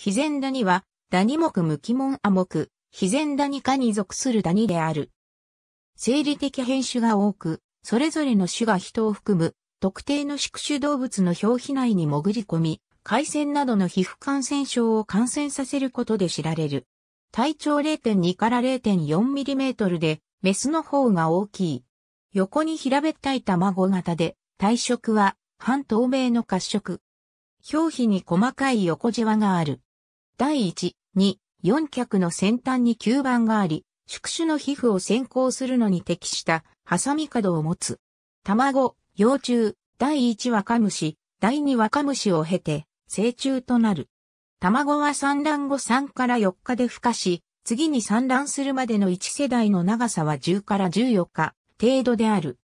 ヒゼンダニは、ダニ目無機門亜目、ンダニ科に属するダニである。生理的変種が多く、それぞれの種が人を含む、特定の宿主動物の表皮内に潜り込み、海鮮などの皮膚感染症を感染させることで知られる。体長0.2から0.4ミリメートルで、メスの方が大きい。横に平べったい卵型で、体色は半透明の褐色。表皮に細かい横じわがある。第1、2、4脚の先端に吸盤があり、宿主の皮膚を先行するのに適したハサミ角を持つ。卵、幼虫、第1若虫、第2若虫を経て、成虫となる。卵は産卵後3から4日で孵化し、次に産卵するまでの1世代の長さは10から14日程度である。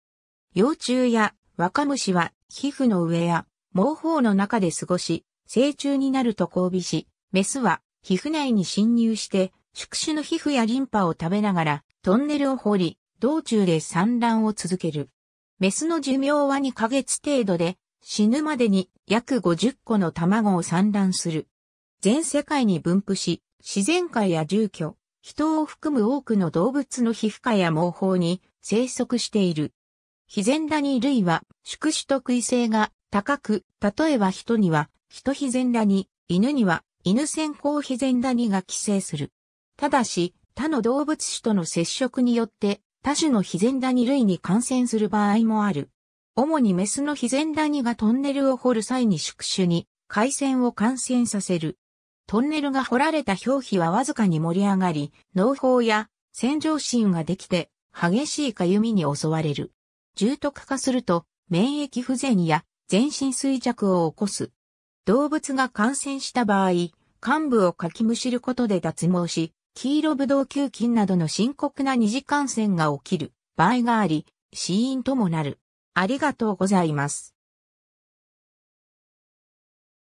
幼虫や若虫は皮膚の上や毛包の中で過ごし、成虫になると交尾し、メスは皮膚内に侵入して宿主の皮膚やリンパを食べながらトンネルを掘り、道中で産卵を続ける。メスの寿命は2ヶ月程度で死ぬまでに約50個の卵を産卵する。全世界に分布し、自然界や住居、人を含む多くの動物の皮膚科や毛包に生息している。ヒゼンダニ類は宿主特異性が高く、例えば人には、人ヒゼンダニ、犬には犬線行肥善ダニが寄生する。ただし、他の動物種との接触によって、他種の肥善ダニ類に感染する場合もある。主にメスの肥善ダニがトンネルを掘る際に宿主に回鮮を感染させる。トンネルが掘られた表皮はわずかに盛り上がり、脳疱や洗浄心ができて激しいかゆみに襲われる。重篤化すると免疫不全や全身衰弱を起こす。動物が感染した場合、患部をかきむしることで脱毛し、黄色ブドウ球菌などの深刻な二次感染が起きる場合があり、死因ともなる。ありがとうございます。